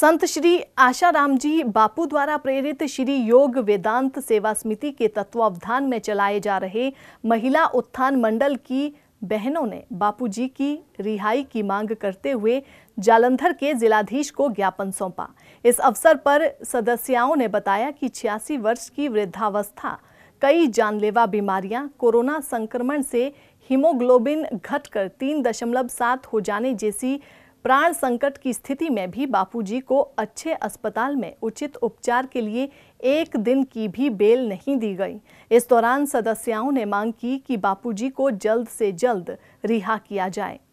संत श्री आशाराम जी बापू द्वारा प्रेरित श्री योग वेदांत सेवा समिति के तत्वावधान में चलाए जा रहे महिला उत्थान मंडल की बहनों ने बापू जी की रिहाई की मांग करते हुए जालंधर के जिलाधीश को ज्ञापन सौंपा इस अवसर पर सदस्याओं ने बताया कि छियासी वर्ष की वृद्धावस्था कई जानलेवा बीमारियां कोरोना संक्रमण से हीमोग्लोबिन घटकर तीन दशमलव सात हो जाने जैसी प्राण संकट की स्थिति में भी बापूजी को अच्छे अस्पताल में उचित उपचार के लिए एक दिन की भी बेल नहीं दी गई इस दौरान सदस्याओं ने मांग की कि बापूजी को जल्द से जल्द रिहा किया जाए